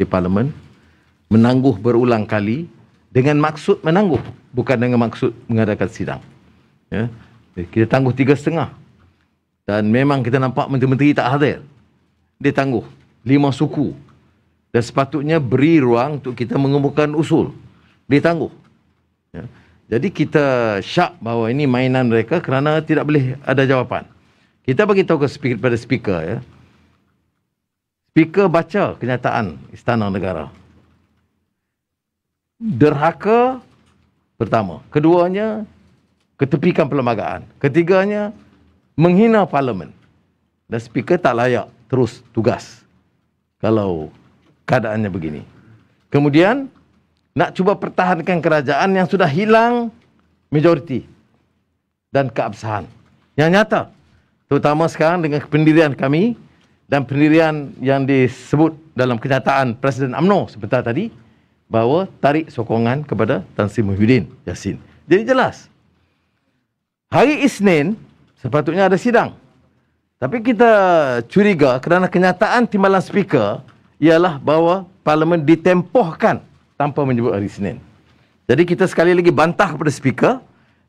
di parlimen menangguh berulang kali dengan maksud menangguh bukan dengan maksud mengadakan sidang ya eh, kita tangguh tiga setengah dan memang kita nampak menteri-menteri tak hadir dia tangguh lima suku dan sepatutnya beri ruang untuk kita mengemukakan usul dia tangguh ya jadi kita syak bahawa ini mainan mereka kerana tidak boleh ada jawapan kita bagi tahu kepada speaker speaker ya Speaker baca kenyataan Istana Negara. Derhaka pertama. Keduanya, ketepikan perlembagaan. Ketiganya, menghina parlimen. Dan speaker tak layak terus tugas. Kalau keadaannya begini. Kemudian, nak cuba pertahankan kerajaan yang sudah hilang majoriti dan keabsahan. Yang nyata, terutama sekarang dengan pendirian kami, dan pendirian yang disebut dalam kenyataan Presiden AMNO sebentar tadi bahawa tarik sokongan kepada Tan Sri Muhyiddin Yassin. Jadi jelas. Hari Isnin sepatutnya ada sidang. Tapi kita curiga kerana kenyataan timbalan speaker ialah bahawa parlimen ditempohkan tanpa menyebut hari Isnin. Jadi kita sekali lagi bantah kepada speaker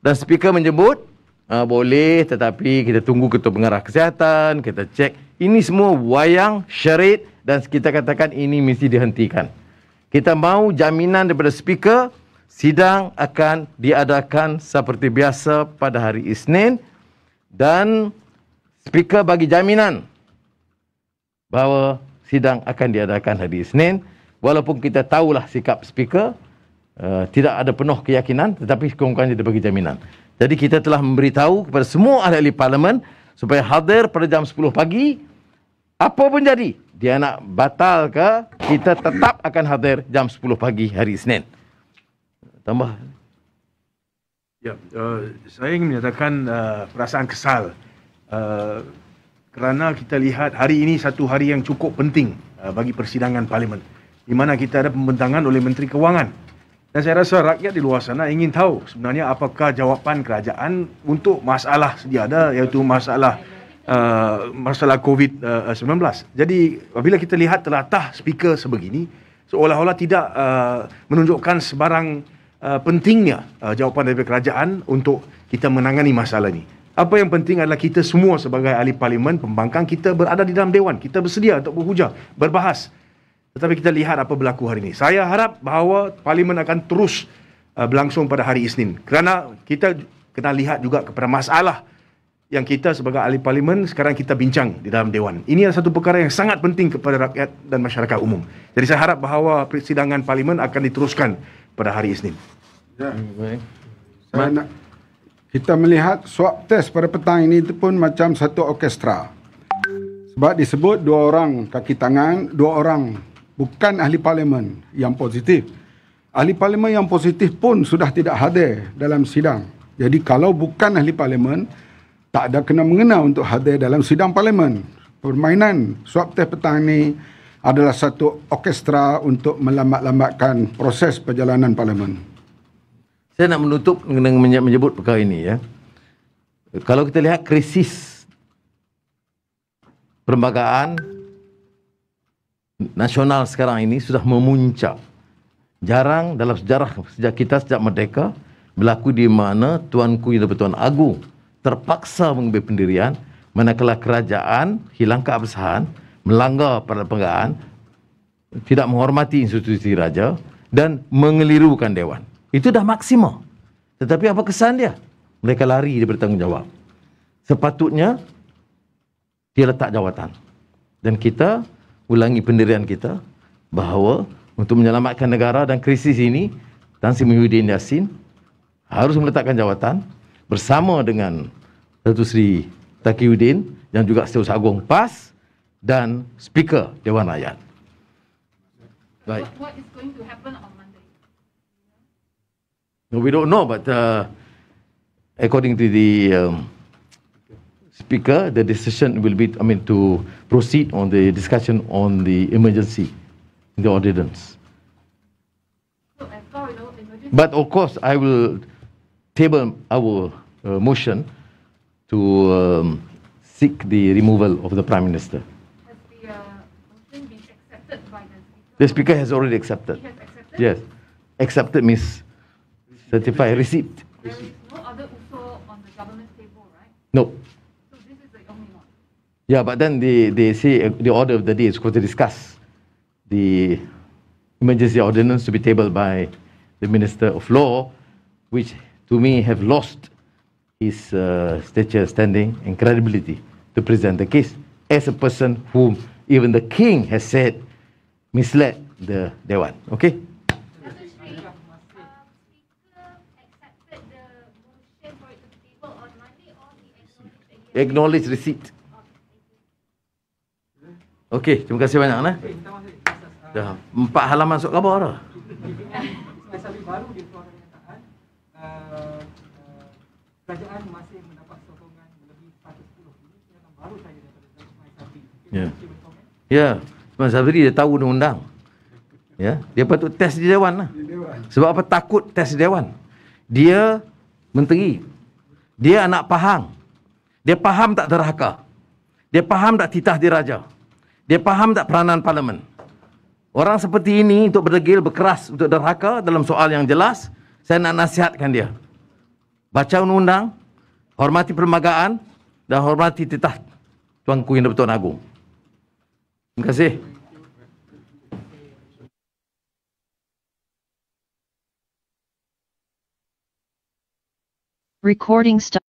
dan speaker menyebut uh, boleh tetapi kita tunggu ketua pengarah kesihatan, kita cek ini semua wayang, syarit dan kita katakan ini mesti dihentikan. Kita mahu jaminan daripada speaker, sidang akan diadakan seperti biasa pada hari Isnin dan speaker bagi jaminan bahawa sidang akan diadakan hari Isnin walaupun kita tahulah sikap speaker Uh, tidak ada penuh keyakinan tetapi sekurang-kurangnya dia bagi jaminan. Jadi kita telah memberitahu kepada semua ahli parlimen supaya hadir pada jam 10 pagi apa pun jadi, dia nak batal ke, kita tetap akan hadir jam 10 pagi hari Isnin. Tambah. Ya, uh, saya ingin menyatakan uh, perasaan kesal. Uh, kerana kita lihat hari ini satu hari yang cukup penting uh, bagi persidangan parlimen di mana kita ada pembentangan oleh menteri kewangan dan saya rasa rakyat di luar sana ingin tahu sebenarnya apakah jawapan kerajaan untuk masalah sedia ada iaitu masalah Uh, masalah COVID-19. Uh, Jadi bila kita lihat telatah speaker sebegini, seolah-olah tidak uh, menunjukkan sebarang uh, pentingnya uh, jawapan dari kerajaan untuk kita menangani masalah ini. Apa yang penting adalah kita semua sebagai ahli parlimen, pembangkang, kita berada di dalam dewan. Kita bersedia untuk berhujah, berbahas. Tetapi kita lihat apa berlaku hari ini. Saya harap bahawa parlimen akan terus uh, berlangsung pada hari Isnin. Kerana kita kena lihat juga kepada masalah yang kita sebagai ahli parlimen sekarang kita bincang di dalam dewan. Ini adalah satu perkara yang sangat penting kepada rakyat dan masyarakat umum. Jadi saya harap bahawa persidangan parlimen akan diteruskan pada hari Isnin. Ya. Hmm, nak, kita melihat swab test pada petang ini itu pun macam satu orkestra. Sebab disebut dua orang kaki tangan, dua orang bukan ahli parlimen yang positif. Ahli parlimen yang positif pun sudah tidak hadir dalam sidang. Jadi kalau bukan ahli parlimen, tak ada kena mengena untuk hadir dalam sidang parlimen. Permainan suap teh petang ini adalah satu orkestra untuk melambat-lambatkan proses perjalanan parlimen. Saya nak menutup dengan menyebut perkara ini ya. Kalau kita lihat krisis perlembagaan nasional sekarang ini sudah memuncak. Jarang dalam sejarah sejak kita sejak merdeka berlaku di mana Tuanku Yang Pertuan Agung terpaksa mengambil pendirian manakala kerajaan hilang keabsahan melanggar perlembagaan tidak menghormati institusi raja dan mengelirukan dewan itu dah maksimal tetapi apa kesan dia mereka lari daripada bertanggungjawab sepatutnya dia letak jawatan dan kita ulangi pendirian kita bahawa untuk menyelamatkan negara dan krisis ini Tan Sri Muhyiddin Yassin harus meletakkan jawatan bersama dengan Datuk Seri Takiuddin yang juga Setiausaha Agong PAS dan Speaker Dewan Rakyat. Baik. What is going to happen on Monday? No, we don't know but uh, according to the um, speaker the decision will be I mean to proceed on the discussion on the emergency the ordinance. But of course, I will table our uh, motion to um, seek the removal of the Prime Minister. Has the uh, motion been accepted by the Speaker? The Speaker has already accepted. He has accepted? Yes. Accepted means certified, received. There is no other USO on the government's table, right? No. So this is the only one? Yeah, but then they, they say uh, the order of the day is going to discuss the emergency ordinance to be tabled by the Minister of Law, which to me have lost his uh, stature, standing, and credibility to present the case as a person whom even the king has said misled the Dewan. Okay? Acknowledge receipt. Okay, terima kasih banyak. Nah. Dah empat halaman sok khabar kerajaan masih mendapat sokongan lebih 110 ini yang baru saya dapat dari Sabri. Ya. Mas ya, Sabri dia tahu dia undang. Ya, dia patut test di dewan lah. Sebab apa takut test di dewan? Dia menteri. Dia anak Pahang. Dia faham tak terhaka. Dia faham tak titah diraja. Dia faham tak peranan parlimen. Orang seperti ini untuk berdegil, berkeras untuk derhaka dalam soal yang jelas, saya nak nasihatkan dia baca undang-undang, hormati perlembagaan dan hormati titah Tuanku yang betul agung. Terima kasih. Recording stop.